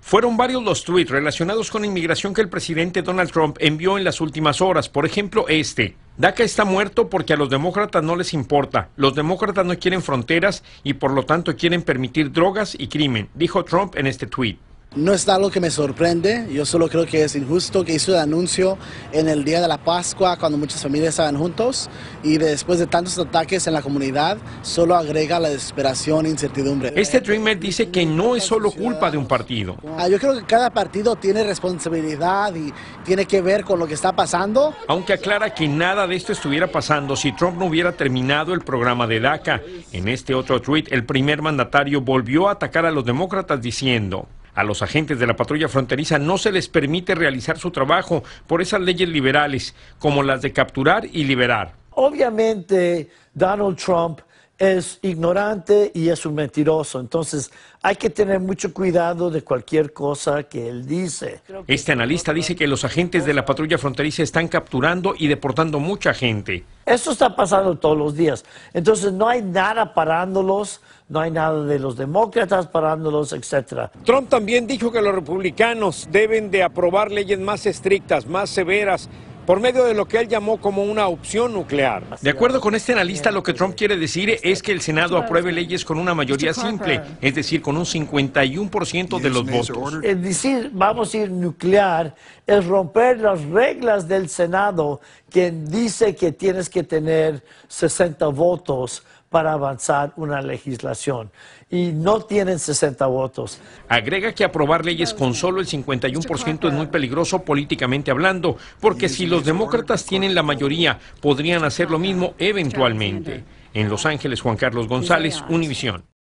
Fueron varios los tweets relacionados con inmigración que el presidente Donald Trump envió en las últimas horas. Por ejemplo, este. DACA está muerto porque a los demócratas no les importa. Los demócratas no quieren fronteras y por lo tanto quieren permitir drogas y crimen, dijo Trump en este tweet. No es algo que me sorprende, yo solo creo que es injusto que hizo el anuncio en el día de la Pascua cuando muchas familias estaban juntos y después de tantos ataques en la comunidad solo agrega la desesperación e incertidumbre. Este tweet dice que no es solo culpa de un partido. Ah, yo creo que cada partido tiene responsabilidad y tiene que ver con lo que está pasando. Aunque aclara que nada de esto estuviera pasando si Trump no hubiera terminado el programa de DACA. En este otro tweet, el primer mandatario volvió a atacar a los demócratas diciendo a los agentes de la patrulla fronteriza no se les permite realizar su trabajo por esas leyes liberales, como las de capturar y liberar. Obviamente, Donald Trump es ignorante y es un mentiroso. Entonces hay que tener mucho cuidado de cualquier cosa que él dice. Este analista dice que los agentes de la patrulla fronteriza están capturando y deportando mucha gente. Esto está pasando todos los días. Entonces no hay nada parándolos, no hay nada de los demócratas parándolos, etc. Trump también dijo que los republicanos deben de aprobar leyes más estrictas, más severas por medio de lo que él llamó como una opción nuclear. De acuerdo con este analista, lo que Trump quiere decir es que el Senado apruebe leyes con una mayoría simple, es decir, con un 51% de los votos. Es decir, vamos a ir nuclear, es romper las reglas del Senado, quien dice que tienes que tener 60 votos para avanzar una legislación y no tienen 60 votos. Agrega que aprobar leyes con solo el 51% es muy peligroso políticamente hablando, porque si los demócratas tienen la mayoría, podrían hacer lo mismo eventualmente. En Los Ángeles, Juan Carlos González, Univisión.